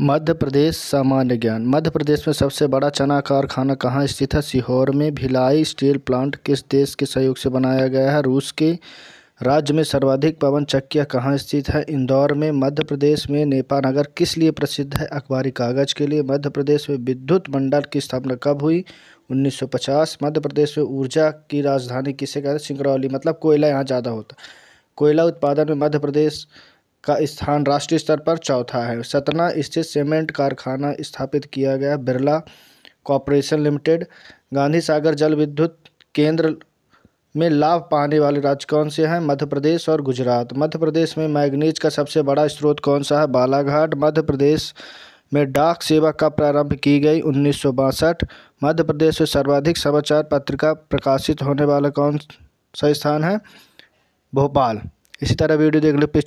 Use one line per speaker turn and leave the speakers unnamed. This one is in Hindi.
मध्य प्रदेश सामान्य ज्ञान मध्य प्रदेश में सबसे बड़ा चना कारखाना कहाँ स्थित है सीहोर में भिलाई स्टील प्लांट किस देश के सहयोग से बनाया गया है रूस के राज्य में सर्वाधिक पवन चक्किया कहाँ स्थित है इंदौर में मध्य प्रदेश में नेपा नगर किस लिए प्रसिद्ध है अखबारी कागज के लिए मध्य प्रदेश में विद्युत मंडल की स्थापना कब हुई 1950 मध्य प्रदेश में ऊर्जा की राजधानी किसे कहते हैं सिंगरौली मतलब कोयला यहाँ ज़्यादा होता कोयला उत्पादन में मध्य प्रदेश का स्थान राष्ट्रीय स्तर पर चौथा है सतना स्थित सीमेंट कारखाना स्थापित किया गया बिरला कॉरपोरेशन लिमिटेड गांधी सागर जल विद्युत केंद्र में लाभ पाने वाले राज्य कौन से हैं मध्य प्रदेश और गुजरात मध्य प्रदेश में मैग्नीज का सबसे बड़ा स्रोत कौन सा है बालाघाट मध्य प्रदेश में डाक सेवा का प्रारंभ की गई उन्नीस मध्य प्रदेश में सर्वाधिक समाचार पत्र का प्रकाशित होने वाला कौन सा स्थान है भोपाल इसी तरह वीडियो देख लो